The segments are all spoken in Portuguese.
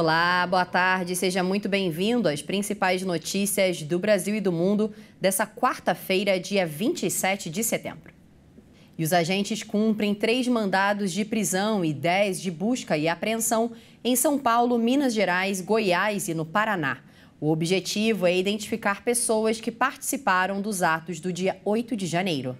Olá, boa tarde, seja muito bem-vindo às principais notícias do Brasil e do mundo dessa quarta-feira, dia 27 de setembro. E os agentes cumprem três mandados de prisão e dez de busca e apreensão em São Paulo, Minas Gerais, Goiás e no Paraná. O objetivo é identificar pessoas que participaram dos atos do dia 8 de janeiro.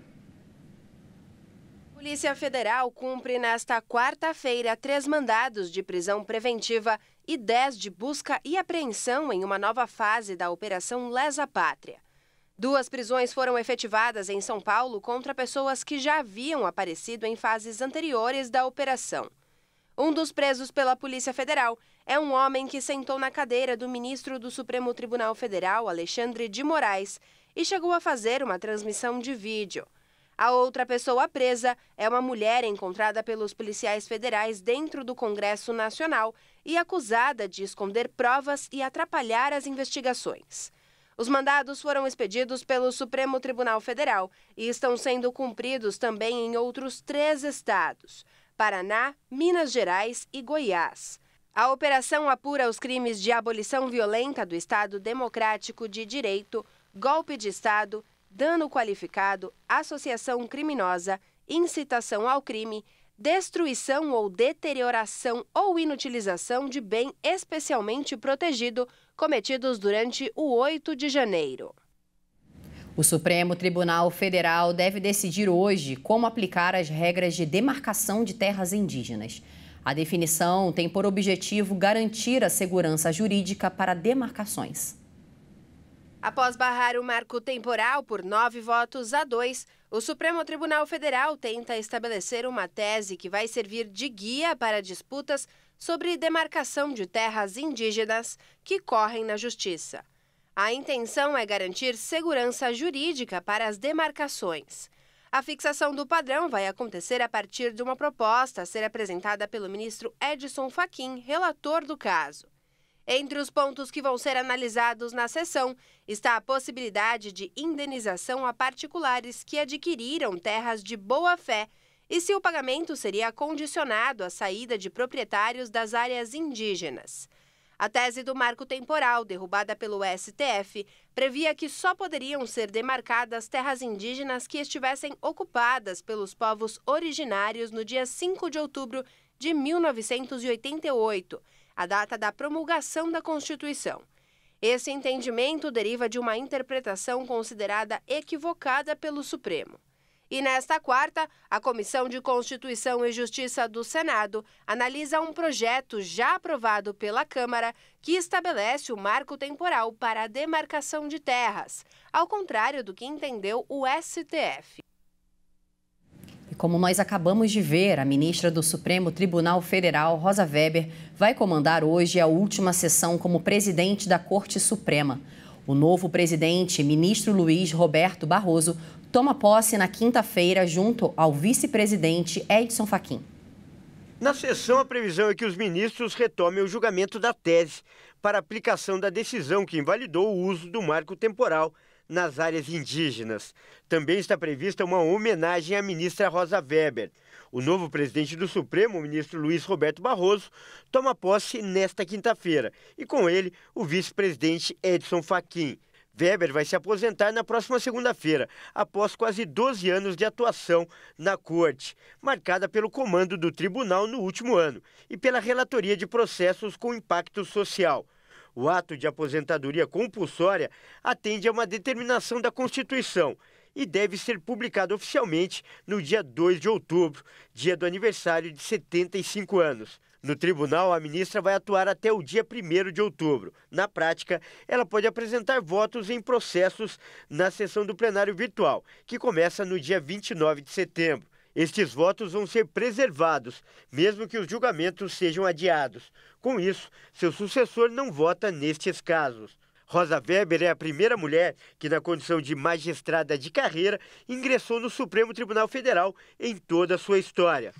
Polícia Federal cumpre nesta quarta-feira três mandados de prisão preventiva e 10 de busca e apreensão em uma nova fase da Operação Lesa Pátria. Duas prisões foram efetivadas em São Paulo contra pessoas que já haviam aparecido em fases anteriores da operação. Um dos presos pela Polícia Federal é um homem que sentou na cadeira do ministro do Supremo Tribunal Federal, Alexandre de Moraes, e chegou a fazer uma transmissão de vídeo. A outra pessoa presa é uma mulher encontrada pelos policiais federais dentro do Congresso Nacional e acusada de esconder provas e atrapalhar as investigações. Os mandados foram expedidos pelo Supremo Tribunal Federal e estão sendo cumpridos também em outros três estados: Paraná, Minas Gerais e Goiás. A operação apura os crimes de abolição violenta do Estado Democrático de Direito, golpe de Estado dano qualificado, associação criminosa, incitação ao crime, destruição ou deterioração ou inutilização de bem especialmente protegido cometidos durante o 8 de janeiro. O Supremo Tribunal Federal deve decidir hoje como aplicar as regras de demarcação de terras indígenas. A definição tem por objetivo garantir a segurança jurídica para demarcações. Após barrar o marco temporal por nove votos a dois, o Supremo Tribunal Federal tenta estabelecer uma tese que vai servir de guia para disputas sobre demarcação de terras indígenas que correm na Justiça. A intenção é garantir segurança jurídica para as demarcações. A fixação do padrão vai acontecer a partir de uma proposta a ser apresentada pelo ministro Edson Fachin, relator do caso. Entre os pontos que vão ser analisados na sessão está a possibilidade de indenização a particulares que adquiriram terras de boa-fé e se o pagamento seria condicionado à saída de proprietários das áreas indígenas. A tese do marco temporal, derrubada pelo STF, previa que só poderiam ser demarcadas terras indígenas que estivessem ocupadas pelos povos originários no dia 5 de outubro de 1988 a data da promulgação da Constituição. Esse entendimento deriva de uma interpretação considerada equivocada pelo Supremo. E nesta quarta, a Comissão de Constituição e Justiça do Senado analisa um projeto já aprovado pela Câmara que estabelece o marco temporal para a demarcação de terras, ao contrário do que entendeu o STF. Como nós acabamos de ver, a ministra do Supremo Tribunal Federal, Rosa Weber, vai comandar hoje a última sessão como presidente da Corte Suprema. O novo presidente, ministro Luiz Roberto Barroso, toma posse na quinta-feira junto ao vice-presidente Edson Fachin. Na sessão, a previsão é que os ministros retomem o julgamento da tese para aplicação da decisão que invalidou o uso do marco temporal nas áreas indígenas. Também está prevista uma homenagem à ministra Rosa Weber. O novo presidente do Supremo, o ministro Luiz Roberto Barroso, toma posse nesta quinta-feira e com ele o vice-presidente Edson Fachin. Weber vai se aposentar na próxima segunda-feira, após quase 12 anos de atuação na corte, marcada pelo comando do tribunal no último ano e pela relatoria de processos com impacto social. O ato de aposentadoria compulsória atende a uma determinação da Constituição e deve ser publicado oficialmente no dia 2 de outubro, dia do aniversário de 75 anos. No tribunal, a ministra vai atuar até o dia 1 de outubro. Na prática, ela pode apresentar votos em processos na sessão do plenário virtual, que começa no dia 29 de setembro. Estes votos vão ser preservados, mesmo que os julgamentos sejam adiados. Com isso, seu sucessor não vota nestes casos. Rosa Weber é a primeira mulher que, na condição de magistrada de carreira, ingressou no Supremo Tribunal Federal em toda a sua história.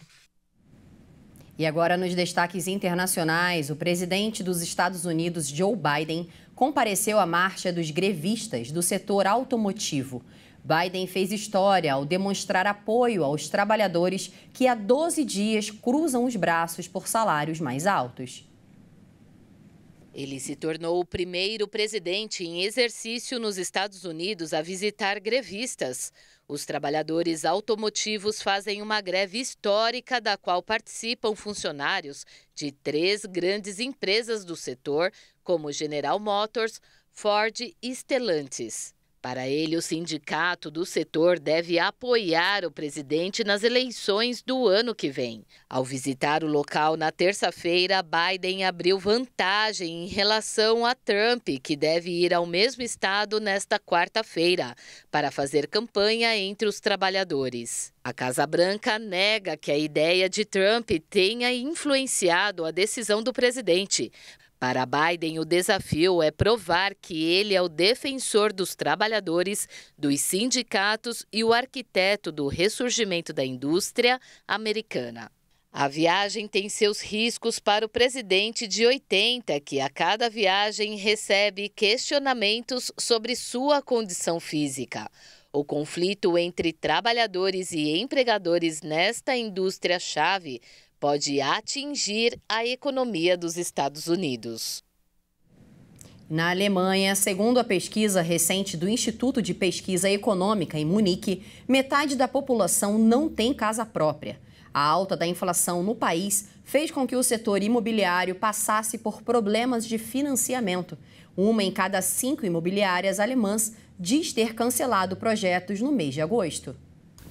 E agora, nos destaques internacionais, o presidente dos Estados Unidos, Joe Biden, compareceu à marcha dos grevistas do setor automotivo. Biden fez história ao demonstrar apoio aos trabalhadores que há 12 dias cruzam os braços por salários mais altos. Ele se tornou o primeiro presidente em exercício nos Estados Unidos a visitar grevistas. Os trabalhadores automotivos fazem uma greve histórica, da qual participam funcionários de três grandes empresas do setor, como General Motors, Ford e Stellantis. Para ele, o sindicato do setor deve apoiar o presidente nas eleições do ano que vem. Ao visitar o local na terça-feira, Biden abriu vantagem em relação a Trump, que deve ir ao mesmo estado nesta quarta-feira para fazer campanha entre os trabalhadores. A Casa Branca nega que a ideia de Trump tenha influenciado a decisão do presidente, para Biden, o desafio é provar que ele é o defensor dos trabalhadores, dos sindicatos e o arquiteto do ressurgimento da indústria americana. A viagem tem seus riscos para o presidente de 80, que a cada viagem recebe questionamentos sobre sua condição física. O conflito entre trabalhadores e empregadores nesta indústria-chave pode atingir a economia dos Estados Unidos. Na Alemanha, segundo a pesquisa recente do Instituto de Pesquisa Econômica em Munique, metade da população não tem casa própria. A alta da inflação no país fez com que o setor imobiliário passasse por problemas de financiamento. Uma em cada cinco imobiliárias alemãs diz ter cancelado projetos no mês de agosto.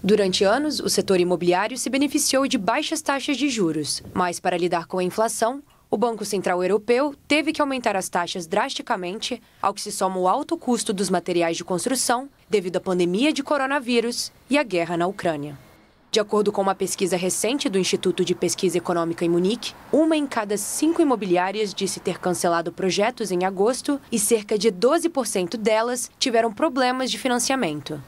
Durante anos, o setor imobiliário se beneficiou de baixas taxas de juros, mas para lidar com a inflação, o Banco Central Europeu teve que aumentar as taxas drasticamente, ao que se soma o alto custo dos materiais de construção devido à pandemia de coronavírus e à guerra na Ucrânia. De acordo com uma pesquisa recente do Instituto de Pesquisa Econômica em Munique, uma em cada cinco imobiliárias disse ter cancelado projetos em agosto e cerca de 12% delas tiveram problemas de financiamento.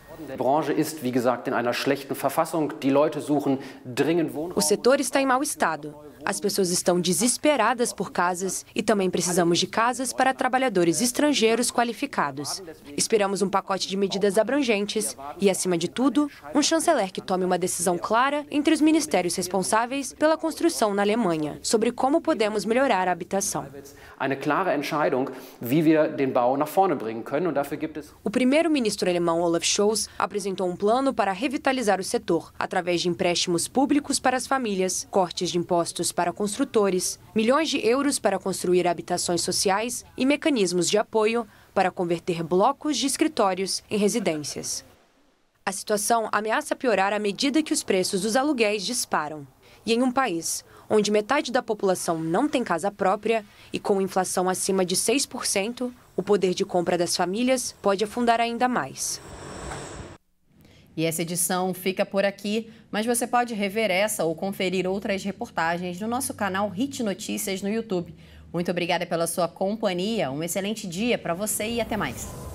O setor está em mau estado. As pessoas estão desesperadas por casas e também precisamos de casas para trabalhadores estrangeiros qualificados. Esperamos um pacote de medidas abrangentes e, acima de tudo, um chanceler que tome uma decisão clara entre os ministérios responsáveis pela construção na Alemanha sobre como podemos melhorar a habitação. O primeiro-ministro alemão Olaf Scholz apresentou um plano para revitalizar o setor, através de empréstimos públicos para as famílias, cortes de impostos para construtores, milhões de euros para construir habitações sociais e mecanismos de apoio para converter blocos de escritórios em residências. A situação ameaça piorar à medida que os preços dos aluguéis disparam. E em um país onde metade da população não tem casa própria e com inflação acima de 6%, o poder de compra das famílias pode afundar ainda mais. E essa edição fica por aqui, mas você pode rever essa ou conferir outras reportagens no nosso canal Hit Notícias no YouTube. Muito obrigada pela sua companhia, um excelente dia para você e até mais.